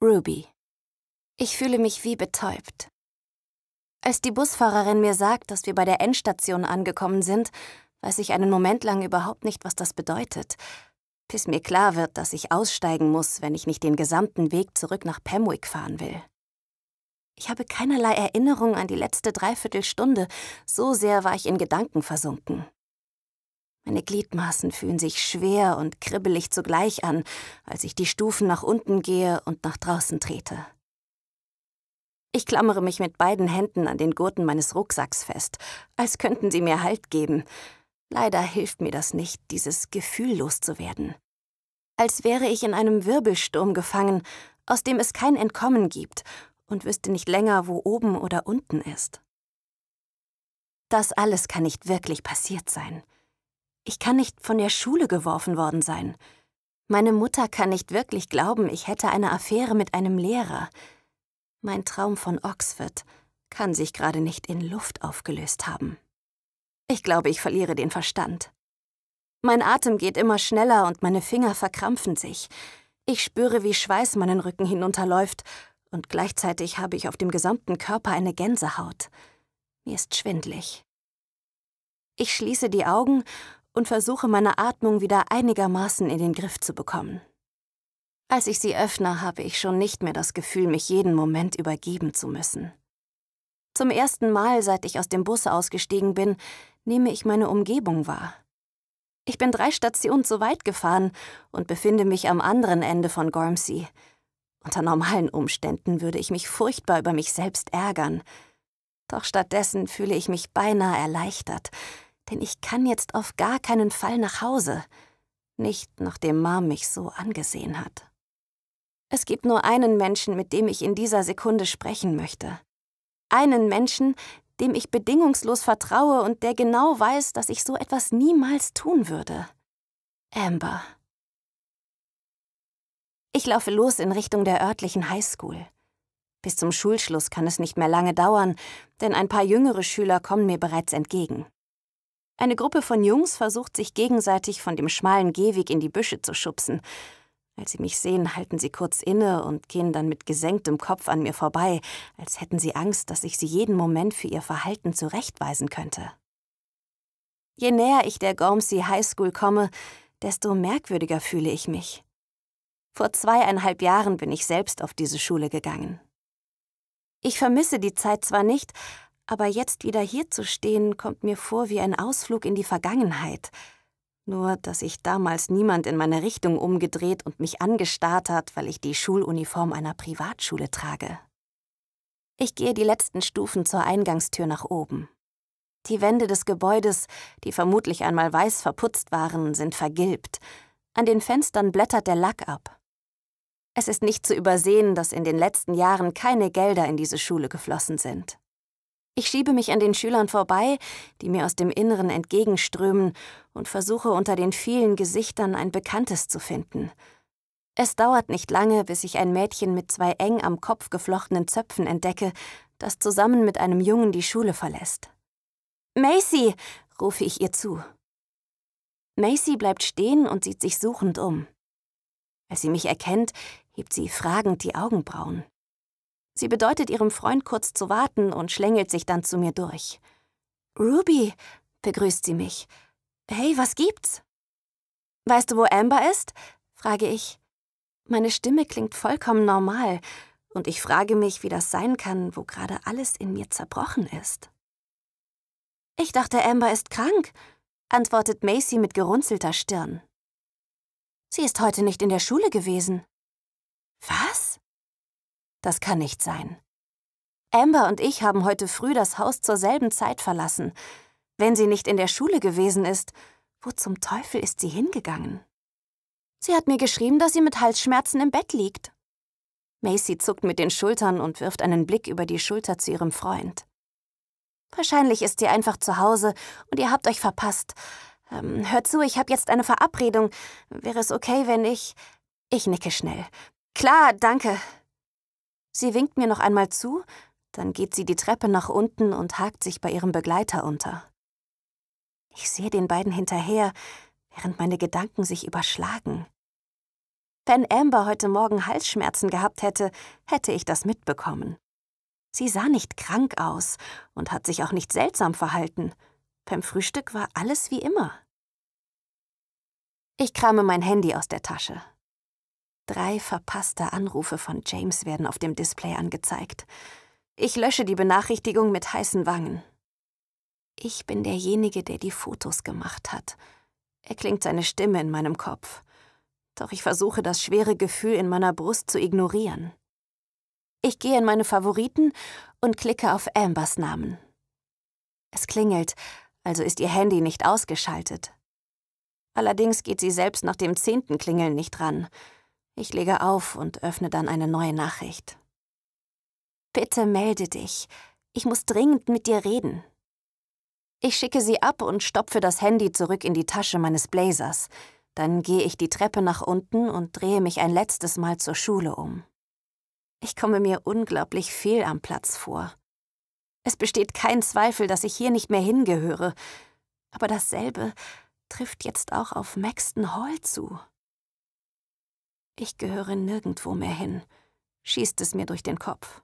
Ruby. Ich fühle mich wie betäubt. Als die Busfahrerin mir sagt, dass wir bei der Endstation angekommen sind, weiß ich einen Moment lang überhaupt nicht, was das bedeutet, bis mir klar wird, dass ich aussteigen muss, wenn ich nicht den gesamten Weg zurück nach Pemwick fahren will. Ich habe keinerlei Erinnerung an die letzte Dreiviertelstunde, so sehr war ich in Gedanken versunken. Meine Gliedmaßen fühlen sich schwer und kribbelig zugleich an, als ich die Stufen nach unten gehe und nach draußen trete. Ich klammere mich mit beiden Händen an den Gurten meines Rucksacks fest, als könnten sie mir Halt geben. Leider hilft mir das nicht, dieses Gefühl loszuwerden. Als wäre ich in einem Wirbelsturm gefangen, aus dem es kein Entkommen gibt und wüsste nicht länger, wo oben oder unten ist. Das alles kann nicht wirklich passiert sein. Ich kann nicht von der Schule geworfen worden sein. Meine Mutter kann nicht wirklich glauben, ich hätte eine Affäre mit einem Lehrer. Mein Traum von Oxford kann sich gerade nicht in Luft aufgelöst haben. Ich glaube, ich verliere den Verstand. Mein Atem geht immer schneller und meine Finger verkrampfen sich. Ich spüre, wie Schweiß meinen Rücken hinunterläuft und gleichzeitig habe ich auf dem gesamten Körper eine Gänsehaut. Mir ist schwindlig. Ich schließe die Augen und versuche meine Atmung wieder einigermaßen in den Griff zu bekommen. Als ich sie öffne, habe ich schon nicht mehr das Gefühl, mich jeden Moment übergeben zu müssen. Zum ersten Mal, seit ich aus dem Bus ausgestiegen bin, nehme ich meine Umgebung wahr. Ich bin drei Stationen zu weit gefahren und befinde mich am anderen Ende von Gormsey. Unter normalen Umständen würde ich mich furchtbar über mich selbst ärgern. Doch stattdessen fühle ich mich beinahe erleichtert, denn ich kann jetzt auf gar keinen Fall nach Hause, nicht nachdem Mom mich so angesehen hat. Es gibt nur einen Menschen, mit dem ich in dieser Sekunde sprechen möchte. Einen Menschen, dem ich bedingungslos vertraue und der genau weiß, dass ich so etwas niemals tun würde. Amber. Ich laufe los in Richtung der örtlichen Highschool. Bis zum Schulschluss kann es nicht mehr lange dauern, denn ein paar jüngere Schüler kommen mir bereits entgegen. Eine Gruppe von Jungs versucht sich gegenseitig von dem schmalen Gehweg in die Büsche zu schubsen. Als sie mich sehen, halten sie kurz inne und gehen dann mit gesenktem Kopf an mir vorbei, als hätten sie Angst, dass ich sie jeden Moment für ihr Verhalten zurechtweisen könnte. Je näher ich der Gormsey High School komme, desto merkwürdiger fühle ich mich. Vor zweieinhalb Jahren bin ich selbst auf diese Schule gegangen. Ich vermisse die Zeit zwar nicht, aber jetzt wieder hier zu stehen, kommt mir vor wie ein Ausflug in die Vergangenheit. Nur, dass sich damals niemand in meine Richtung umgedreht und mich angestarrt hat, weil ich die Schuluniform einer Privatschule trage. Ich gehe die letzten Stufen zur Eingangstür nach oben. Die Wände des Gebäudes, die vermutlich einmal weiß verputzt waren, sind vergilbt. An den Fenstern blättert der Lack ab. Es ist nicht zu übersehen, dass in den letzten Jahren keine Gelder in diese Schule geflossen sind. Ich schiebe mich an den Schülern vorbei, die mir aus dem Inneren entgegenströmen, und versuche unter den vielen Gesichtern ein bekanntes zu finden. Es dauert nicht lange, bis ich ein Mädchen mit zwei eng am Kopf geflochtenen Zöpfen entdecke, das zusammen mit einem Jungen die Schule verlässt. Macy, rufe ich ihr zu. Macy bleibt stehen und sieht sich suchend um. Als sie mich erkennt, hebt sie fragend die Augenbrauen. Sie bedeutet ihrem Freund kurz zu warten und schlängelt sich dann zu mir durch. Ruby, begrüßt sie mich. Hey, was gibt's? Weißt du, wo Amber ist? frage ich. Meine Stimme klingt vollkommen normal, und ich frage mich, wie das sein kann, wo gerade alles in mir zerbrochen ist. Ich dachte, Amber ist krank, antwortet Macy mit gerunzelter Stirn. Sie ist heute nicht in der Schule gewesen. Das kann nicht sein. Amber und ich haben heute früh das Haus zur selben Zeit verlassen. Wenn sie nicht in der Schule gewesen ist, wo zum Teufel ist sie hingegangen? Sie hat mir geschrieben, dass sie mit Halsschmerzen im Bett liegt. Macy zuckt mit den Schultern und wirft einen Blick über die Schulter zu ihrem Freund. Wahrscheinlich ist sie einfach zu Hause und ihr habt euch verpasst. Ähm, hört zu, ich habe jetzt eine Verabredung. Wäre es okay, wenn ich... Ich nicke schnell. Klar, danke. Sie winkt mir noch einmal zu, dann geht sie die Treppe nach unten und hakt sich bei ihrem Begleiter unter. Ich sehe den beiden hinterher, während meine Gedanken sich überschlagen. Wenn Amber heute Morgen Halsschmerzen gehabt hätte, hätte ich das mitbekommen. Sie sah nicht krank aus und hat sich auch nicht seltsam verhalten. Beim Frühstück war alles wie immer. Ich krame mein Handy aus der Tasche. Drei verpasste Anrufe von James werden auf dem Display angezeigt. Ich lösche die Benachrichtigung mit heißen Wangen. Ich bin derjenige, der die Fotos gemacht hat. Er klingt seine Stimme in meinem Kopf. Doch ich versuche, das schwere Gefühl in meiner Brust zu ignorieren. Ich gehe in meine Favoriten und klicke auf Ambers Namen. Es klingelt, also ist ihr Handy nicht ausgeschaltet. Allerdings geht sie selbst nach dem zehnten Klingeln nicht ran. Ich lege auf und öffne dann eine neue Nachricht. Bitte melde dich. Ich muss dringend mit dir reden. Ich schicke sie ab und stopfe das Handy zurück in die Tasche meines Blazers. Dann gehe ich die Treppe nach unten und drehe mich ein letztes Mal zur Schule um. Ich komme mir unglaublich fehl am Platz vor. Es besteht kein Zweifel, dass ich hier nicht mehr hingehöre. Aber dasselbe trifft jetzt auch auf Maxton Hall zu. Ich gehöre nirgendwo mehr hin, schießt es mir durch den Kopf.